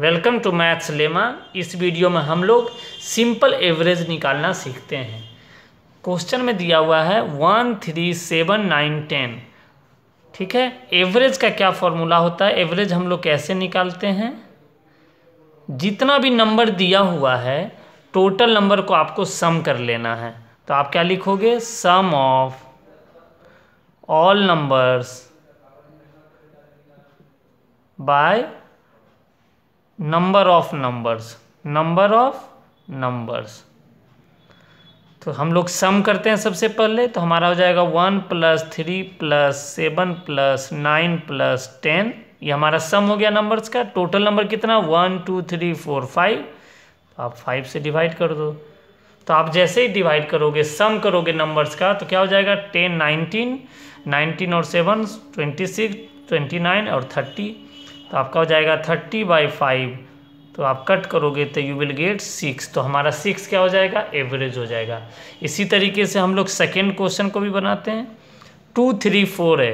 welcome to maths लेमा इस video में हम लोग सिंपल एवरेज निकालना सीखते हैं क्वेश्चन में दिया हुआ है one three seven nine ten ठीक है एवरेज का क्या फॉर्मूला होता है एवरेज हम लोग कैसे निकालते हैं जितना भी नंबर दिया हुआ है टोटल नंबर को आपको सम कर लेना है तो आप क्या लिखोगे sum of all numbers by number of numbers number of numbers तो हम लोग सम करते हैं सबसे पहले तो हमारा हो जाएगा one plus three plus seven plus nine plus ten ये हमारा सम हो गया नंबर्स का टोटल नंबर कितना one two three four five आप फाइव से डिवाइड कर दो तो आप जैसे ही डिवाइड करोगे सम करोगे नंबर्स का तो क्या हो जाएगा टेन नाइनटीन नाइनटीन और seven twenty six twenty nine और थर्टी तो आपका हो जाएगा थर्टी बाई फाइव तो आप कट करोगे तो यू विल गेट सिक्स तो हमारा सिक्स क्या हो जाएगा एवरेज हो जाएगा इसी तरीके से हम लोग सेकेंड क्वेश्चन को भी बनाते हैं टू थ्री फोर है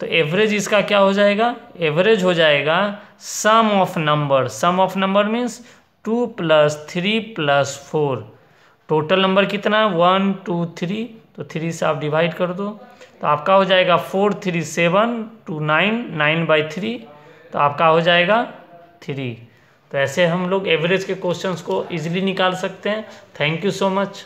तो एवरेज इसका क्या हो जाएगा एवरेज हो जाएगा sum of number sum of number means two plus three plus four total number कितना वन टू थ्री तो थ्री से आप डिवाइड कर दो तो आपका हो जाएगा four three seven two nine nine by three तो आपका हो जाएगा थ्री तो ऐसे हम लोग एवरेज के क्वेश्चंस को इजीली निकाल सकते हैं थैंक यू सो मच